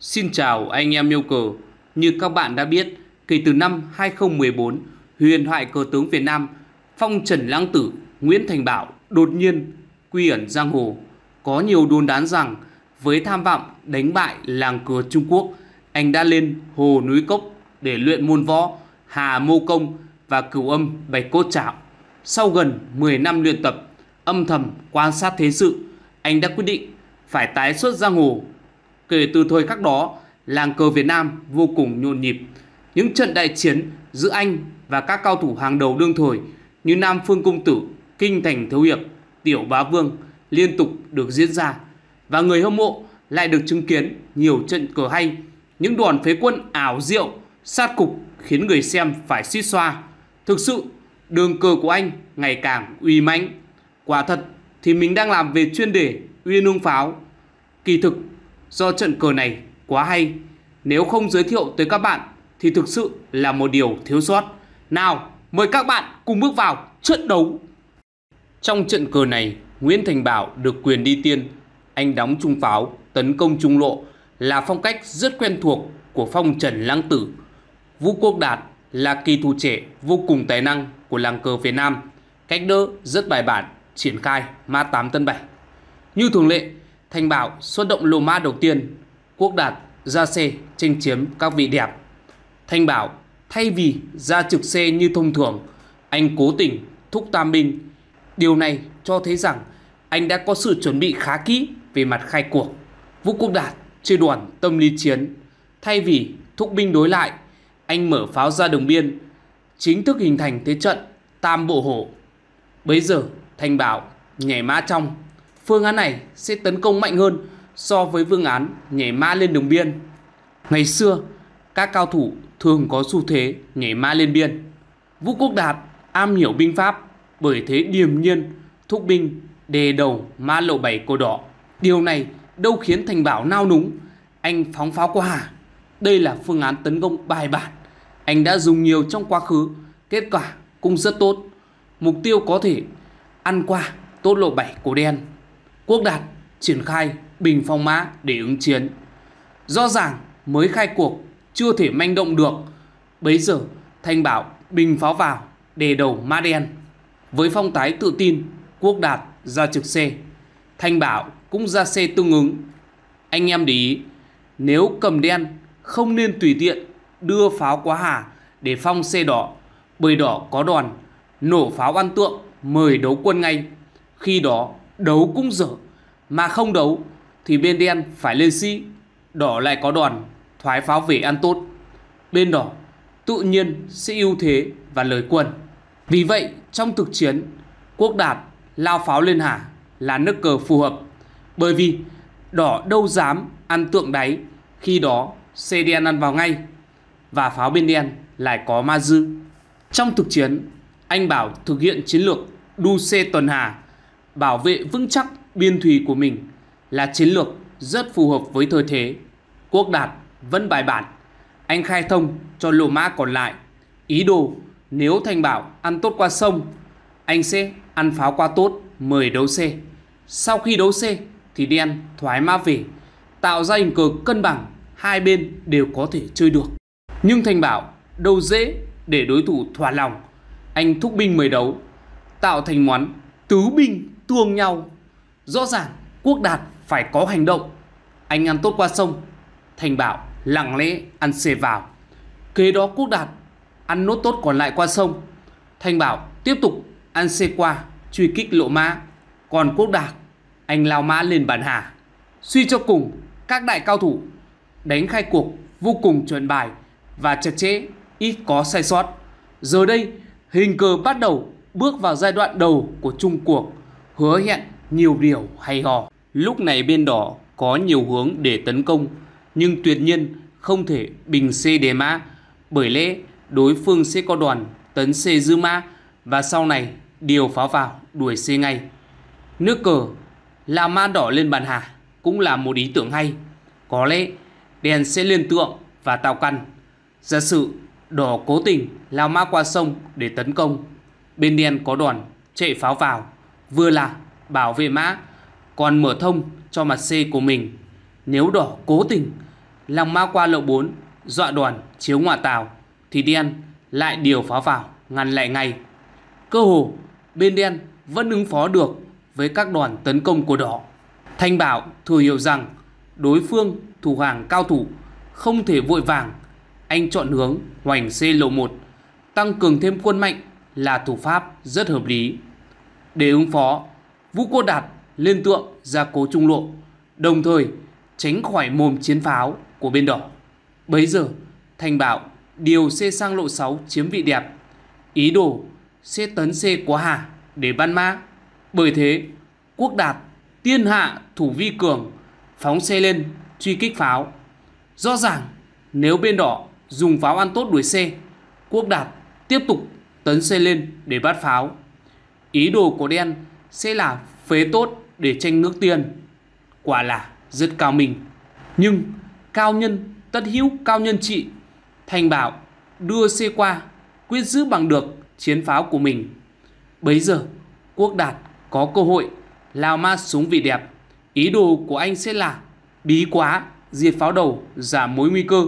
Xin chào anh em yêu cờ. Như các bạn đã biết, kể từ năm 2014, huyền thoại cờ tướng Việt Nam phong Trần Lãng Tử, Nguyễn Thành Bảo đột nhiên quy ẩn giang hồ. Có nhiều đồn đoán rằng với tham vọng đánh bại làng cờ Trung Quốc, anh đã lên hồ núi cốc để luyện môn võ Hà Mô Công và cửu âm Bạch Cốt Trảo. Sau gần 10 năm luyện tập, âm thầm quan sát thế sự, anh đã quyết định phải tái xuất giang hồ kể từ thời khắc đó, làng cờ Việt Nam vô cùng nhộn nhịp. Những trận đại chiến giữa Anh và các cao thủ hàng đầu đương thời như Nam Phương Công Tử, Kinh Thành Thiếu Hiệp, Tiểu Bá Vương liên tục được diễn ra và người hâm mộ lại được chứng kiến nhiều trận cờ hay, những đoàn phế quân ảo diệu, sát cục khiến người xem phải suy xoa. Thực sự, đường cờ của anh ngày càng uy mãnh. Quả thật thì mình đang làm về chuyên đề Uyên Hương Pháo. Kỳ thực do trận cờ này quá hay. Nếu không giới thiệu tới các bạn thì thực sự là một điều thiếu sót. Nào, mời các bạn cùng bước vào trận đấu. Trong trận cờ này, Nguyễn Thành Bảo được quyền đi tiên. Anh đóng trung pháo, tấn công trung lộ là phong cách rất quen thuộc của phong Trần Lăng Tử. Vũ Quốc Đạt là kỳ thủ trẻ vô cùng tài năng của làng cờ Việt Nam. Cách đỡ rất bài bản, triển khai ma 8 tân 7. Như thường lệ, Thanh Bảo xuất động lô mã đầu tiên, Quốc Đạt, ra xe tranh chiếm các vị đẹp. Thanh Bảo thay vì ra trực xe như thông thường, anh cố tình thúc tam binh. Điều này cho thấy rằng anh đã có sự chuẩn bị khá kỹ về mặt khai cuộc. Vũ Quốc Đạt chơi đoàn tâm lý chiến. Thay vì thúc binh đối lại, anh mở pháo ra đường biên, chính thức hình thành thế trận tam bộ hổ. Bây giờ, Thanh Bảo nhảy mã trong Phương án này sẽ tấn công mạnh hơn so với phương án nhảy ma lên đường biên. Ngày xưa, các cao thủ thường có xu thế nhảy ma lên biên. Vũ Quốc Đạt am hiểu binh pháp, bởi thế điềm nhiên thúc binh đề đầu ma lộ bảy cô đỏ. Điều này đâu khiến Thành Bảo nao núng, anh phóng pháo qua. Đây là phương án tấn công bài bản, anh đã dùng nhiều trong quá khứ, kết quả cũng rất tốt. Mục tiêu có thể ăn qua tốt lộ bảy cổ đen. Quốc Đạt triển khai bình phong mã để ứng chiến. Rõ ràng mới khai cuộc chưa thể manh động được. Bấy giờ Thanh bảo bình pháo vào đề đầu mã đen. Với phong thái tự tin, Quốc Đạt ra trực C. Thanh bảo cũng ra C tương ứng. Anh em để ý, nếu cầm đen không nên tùy tiện đưa pháo quá hà để phong xe đỏ bởi đỏ có đòn nổ pháo ăn tượng mời đấu quân ngay khi đó đấu cũng dở mà không đấu thì bên đen phải lên sĩ đỏ lại có đoàn thoái pháo về ăn tốt bên đỏ tự nhiên sẽ ưu thế và lời quân vì vậy trong thực chiến quốc đạt lao pháo lên hà là nước cờ phù hợp bởi vì đỏ đâu dám ăn tượng đáy khi đó xe đen ăn vào ngay và pháo bên đen lại có ma dư trong thực chiến anh bảo thực hiện chiến lược đu xe tuần hà bảo vệ vững chắc biên thùy của mình là chiến lược rất phù hợp với thời thế. Quốc Đạt vẫn bài bản, anh khai thông cho lô mã còn lại. Ý đồ nếu Thanh Bảo ăn tốt qua sông, anh sẽ ăn pháo qua tốt mời đấu C. Sau khi đấu C thì đen thoái mã về, tạo ra hình cờ cân bằng, hai bên đều có thể chơi được. Nhưng Thanh Bảo đâu dễ để đối thủ thỏa lòng, anh thúc binh mời đấu, tạo thành món tứ binh tương nhau Rõ ràng Quốc Đạt phải có hành động Anh ăn tốt qua sông Thành Bảo lặng lẽ ăn xề vào Kế đó Quốc Đạt ăn nốt tốt còn lại qua sông Thành Bảo tiếp tục ăn xê qua truy kích lộ mã Còn Quốc Đạt anh lao mã lên bàn hà Suy cho cùng các đại cao thủ đánh khai cuộc vô cùng chuẩn bài và chặt chẽ ít có sai sót. Giờ đây hình cờ bắt đầu bước vào giai đoạn đầu của chung cuộc hứa hẹn nhiều điều hay ho. Lúc này bên đỏ có nhiều hướng để tấn công, nhưng tuyệt nhiên không thể bình C đề mã, bởi lẽ đối phương sẽ có đoàn tấn C dư mã và sau này điều pháo vào đuổi C ngay. Nước cờ là ma đỏ lên bàn hà cũng là một ý tưởng hay. Có lẽ đèn sẽ liên tượng và tạo căn. Giả sử đỏ cố tình lao ma qua sông để tấn công. Bên đen có đoàn chạy pháo vào vừa là bảo vệ mã còn mở thông cho mặt C của mình. Nếu đỏ cố tình lòng ma qua lộ 4 dọa đoàn chiếu ngoả tàu thì đen lại điều pháo vào ngăn lại ngay. Cơ hồ bên đen vẫn ứng phó được với các đoàn tấn công của đỏ. Thanh Bảo thừa hiểu rằng đối phương thủ hàng cao thủ không thể vội vàng. Anh chọn hướng hoành C lộ 1 tăng cường thêm quân mạnh là thủ pháp rất hợp lý để ứng phó. Vũ Quốc Đạt lên tượng ra cố trung lộ, đồng thời tránh khỏi mồm chiến pháo của bên đỏ. Bấy giờ, Thành Bảo điều xe sang lộ 6 chiếm vị đẹp, ý đồ xe tấn xe của hà để ban ma. Bởi thế, Quốc Đạt tiên hạ thủ vi cường, phóng xe lên truy kích pháo. Rõ ràng, nếu bên đỏ dùng pháo ăn tốt đuổi xe, Quốc Đạt tiếp tục tấn xe lên để bắt pháo. Ý đồ của đen sẽ là phế tốt để tranh nước tiền, Quả là rất cao mình. Nhưng cao nhân tất hữu cao nhân trị. Thành bảo đưa xe qua quyết giữ bằng được chiến pháo của mình. Bấy giờ quốc đạt có cơ hội lao ma xuống vì đẹp. Ý đồ của anh sẽ là bí quá diệt pháo đầu giảm mối nguy cơ.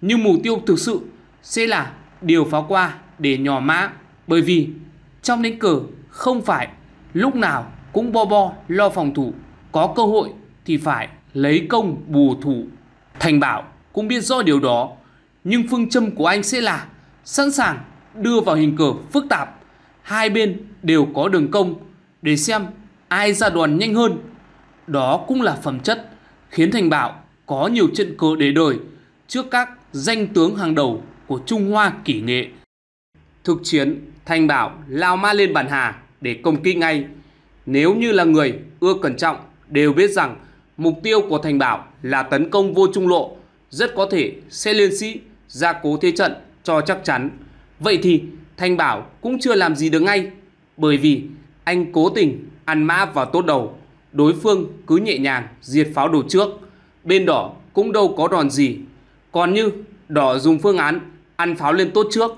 Nhưng mục tiêu thực sự sẽ là điều pháo qua để nhỏ mã bởi vì trong đánh cờ không phải lúc nào cũng bo bo lo phòng thủ, có cơ hội thì phải lấy công bù thủ. Thành Bảo cũng biết rõ điều đó, nhưng phương châm của anh sẽ là sẵn sàng đưa vào hình cờ phức tạp. Hai bên đều có đường công để xem ai ra đoàn nhanh hơn. Đó cũng là phẩm chất khiến Thành Bảo có nhiều trận cờ để đời trước các danh tướng hàng đầu của Trung Hoa kỷ nghệ. Thực chiến, Thanh bảo lao ma lên bàn hà để công kích ngay. Nếu như là người ưa cẩn trọng đều biết rằng mục tiêu của Thành bảo là tấn công vô trung lộ, rất có thể sẽ liên sĩ gia cố thế trận cho chắc chắn. Vậy thì Thanh bảo cũng chưa làm gì được ngay, bởi vì anh cố tình ăn mã vào tốt đầu, đối phương cứ nhẹ nhàng diệt pháo đồ trước. Bên đỏ cũng đâu có đòn gì. Còn như đỏ dùng phương án ăn pháo lên tốt trước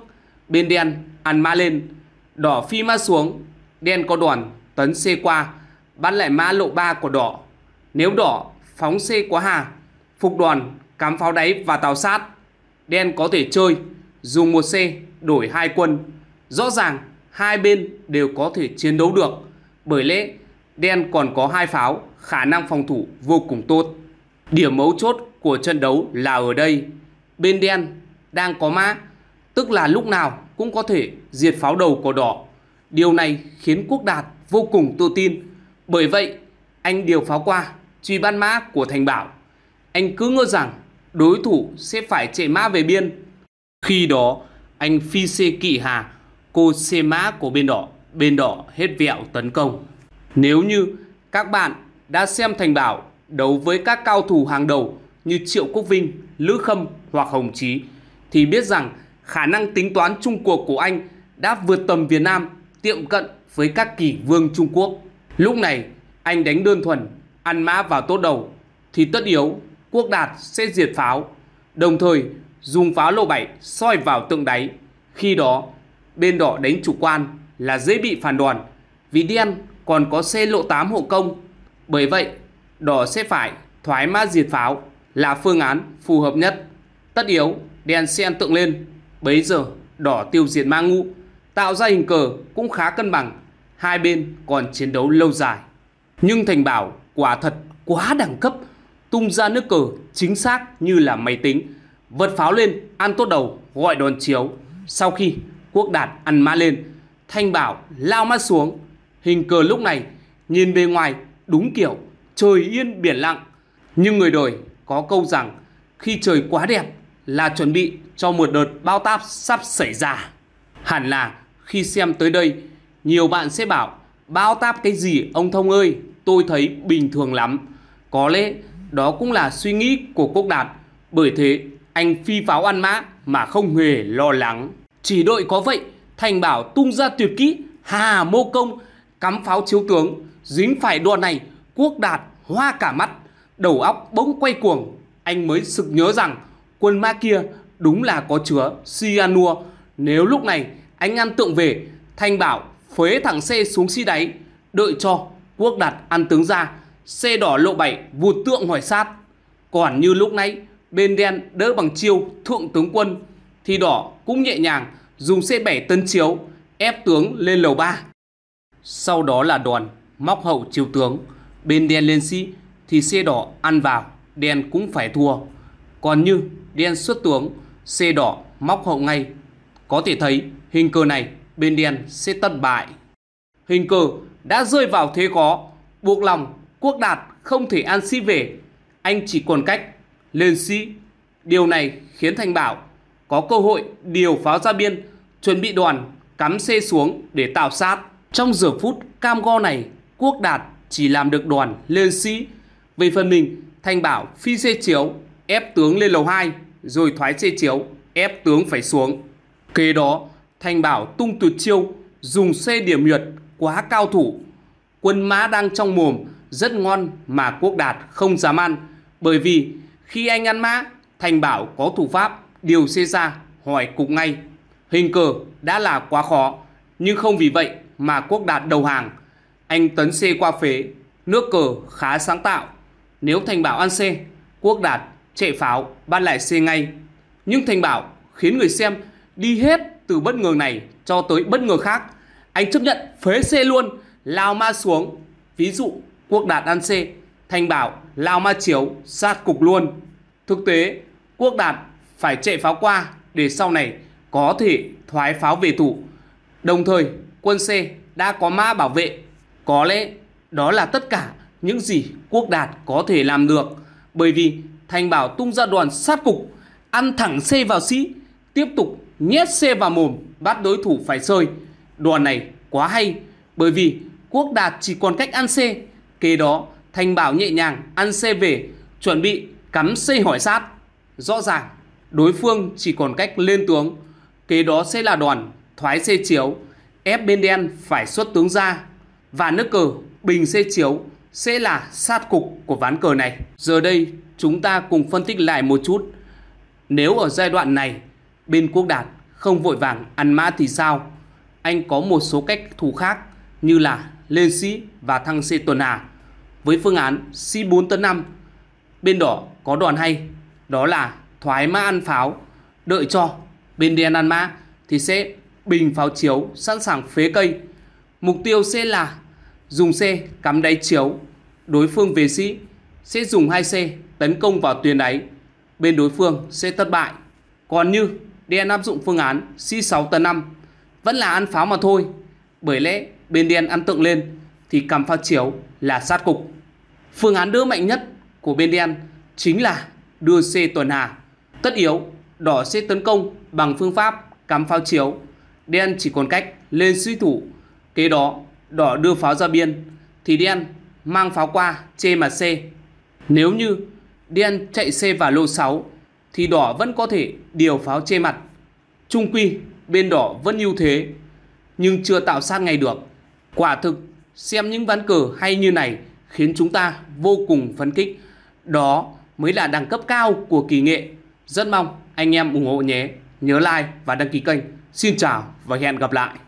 bên đen ăn ma lên đỏ phi ma xuống đen có đoàn tấn c qua bắt lại ma lộ ba của đỏ nếu đỏ phóng c quá hà phục đoàn cắm pháo đáy và tàu sát đen có thể chơi dùng một c đổi hai quân rõ ràng hai bên đều có thể chiến đấu được bởi lẽ đen còn có hai pháo khả năng phòng thủ vô cùng tốt điểm mấu chốt của trận đấu là ở đây bên đen đang có mã tức là lúc nào cũng có thể diệt pháo đầu cỏ đỏ. Điều này khiến Quốc Đạt vô cùng tự tin. Bởi vậy, anh điều pháo qua truy ban mã của Thành Bảo. Anh cứ ngỡ rằng đối thủ sẽ phải chạy mã về biên. Khi đó, anh phi xe kỵ hà, cô xe mã của bên đỏ, bên đỏ hết vẹo tấn công. Nếu như các bạn đã xem Thành Bảo đấu với các cao thủ hàng đầu như Triệu Quốc Vinh, Lữ Khâm hoặc Hồng Chí thì biết rằng khả năng tính toán chung cuộc của Anh đã vượt tầm Việt Nam tiệm cận với các kỷ vương Trung Quốc. Lúc này, Anh đánh đơn thuần, ăn mã vào tốt đầu, thì tất yếu quốc đạt sẽ diệt pháo, đồng thời dùng pháo lô 7 soi vào tượng đáy. Khi đó, bên đỏ đánh chủ quan là dễ bị phản đòn, vì đen còn có xe lộ 8 hộ công. Bởi vậy, đỏ sẽ phải thoái mã diệt pháo là phương án phù hợp nhất. Tất yếu, đen xe ăn tượng lên Bấy giờ đỏ tiêu diệt ma ngu Tạo ra hình cờ cũng khá cân bằng Hai bên còn chiến đấu lâu dài Nhưng Thành Bảo quả thật quá đẳng cấp Tung ra nước cờ chính xác như là máy tính Vật pháo lên ăn tốt đầu gọi đòn chiếu Sau khi quốc đạt ăn ma lên Thanh Bảo lao mắt xuống Hình cờ lúc này nhìn bề ngoài đúng kiểu trời yên biển lặng Nhưng người đời có câu rằng khi trời quá đẹp là chuẩn bị cho một đợt bao táp sắp xảy ra. Hẳn là khi xem tới đây, nhiều bạn sẽ bảo bao táp cái gì ông Thông ơi, tôi thấy bình thường lắm. Có lẽ đó cũng là suy nghĩ của Quốc Đạt, bởi thế anh phi pháo ăn mã mà không hề lo lắng. Chỉ đội có vậy, Thành Bảo tung ra tuyệt kỹ, hà mô công, cắm pháo chiếu tướng, dính phải đòn này, Quốc Đạt hoa cả mắt, đầu óc bỗng quay cuồng. Anh mới sực nhớ rằng quân ma kia đúng là có chứa cyanua. Nếu lúc này anh ăn tượng về, Thanh bảo phế thẳng xe xuống si đáy, đợi cho quốc đạt ăn tướng ra, xe đỏ lộ bảy vụt tượng hỏi sát. Còn như lúc nãy, bên đen đỡ bằng chiêu thượng tướng quân, thì đỏ cũng nhẹ nhàng dùng xe bẻ tân chiếu ép tướng lên lầu ba Sau đó là đoàn móc hậu chiếu tướng, bên đen lên sĩ si, thì xe đỏ ăn vào, đen cũng phải thua. Còn như đen xuất tướng, xe đỏ móc hậu ngay. Có thể thấy hình cờ này bên đen sẽ thất bại. Hình cờ đã rơi vào thế khó, buộc lòng quốc đạt không thể an sĩ về. Anh chỉ còn cách lên sĩ. Điều này khiến Thành Bảo có cơ hội điều pháo ra biên, chuẩn bị đoàn cắm xe xuống để tạo sát. Trong giờ phút cam go này, Quốc Đạt chỉ làm được đoàn lên sĩ. Về phần mình, Thanh Bảo phi xe chiếu ép tướng lên lầu 2 rồi thoái chê chiếu, ép tướng phải xuống. Kế đó, Thành Bảo tung tuyệt chiêu, dùng xe điểm huyệt quá cao thủ. Quân mã đang trong mồm, rất ngon mà Quốc Đạt không dám ăn. Bởi vì khi anh ăn mã, Thành Bảo có thủ pháp, điều xe ra, hỏi cục ngay. Hình cờ đã là quá khó, nhưng không vì vậy mà Quốc Đạt đầu hàng. Anh tấn xe qua phế, nước cờ khá sáng tạo. Nếu Thành Bảo ăn xe, Quốc Đạt chạy pháo ban lại xe ngay. Nhưng Thành bảo khiến người xem đi hết từ bất ngờ này cho tới bất ngờ khác. Anh chấp nhận phế xe luôn, lao ma xuống. Ví dụ Quốc Đạt ăn xe, Thành bảo lao ma chiếu, sát cục luôn. Thực tế, Quốc Đạt phải chạy pháo qua để sau này có thể thoái pháo về thủ. Đồng thời, quân xe đã có ma bảo vệ. Có lẽ đó là tất cả những gì Quốc Đạt có thể làm được. Bởi vì Thành Bảo tung ra đoàn sát cục, ăn thẳng C vào sĩ, tiếp tục nhét C vào mồm, bắt đối thủ phải sơi. Đoàn này quá hay, bởi vì Quốc Đạt chỉ còn cách ăn C. Kế đó, Thành Bảo nhẹ nhàng ăn C về, chuẩn bị cắm C hỏi sát. Rõ ràng, đối phương chỉ còn cách lên tướng. Kế đó sẽ là đoàn thoái C chiếu, ép bên đen phải xuất tướng ra và nước cờ bình C chiếu sẽ là sát cục của ván cờ này. Giờ đây chúng ta cùng phân tích lại một chút. Nếu ở giai đoạn này bên quốc đạt không vội vàng ăn mã thì sao? Anh có một số cách thủ khác như là lên sĩ và thăng xe tuần hà. Với phương án sĩ 4 tấn 5 bên đỏ có đòn hay đó là thoái mã ăn pháo đợi cho bên đen ăn mã thì sẽ bình pháo chiếu sẵn sàng phế cây. Mục tiêu sẽ là Dùng xe cắm đáy chiếu, đối phương về sĩ sẽ dùng hai xe tấn công vào tuyến đáy, bên đối phương sẽ thất bại. Còn như đen áp dụng phương án C6 tấn 5 vẫn là ăn pháo mà thôi. Bởi lẽ bên đen ăn tượng lên thì cầm pháo chiếu là sát cục. Phương án đỡ mạnh nhất của bên đen chính là đưa xe tuần hà. Tất yếu, đỏ sẽ tấn công bằng phương pháp cắm pháo chiếu. Đen chỉ còn cách lên suy thủ. Kế đó, đỏ đưa pháo ra biên thì đen mang pháo qua chê mà xê. Nếu như đen chạy xê vào lô 6 thì đỏ vẫn có thể điều pháo chê mặt. Trung quy bên đỏ vẫn ưu thế nhưng chưa tạo sát ngay được. Quả thực xem những ván cờ hay như này khiến chúng ta vô cùng phấn khích. Đó mới là đẳng cấp cao của kỳ nghệ. Rất mong anh em ủng hộ nhé. Nhớ like và đăng ký kênh. Xin chào và hẹn gặp lại.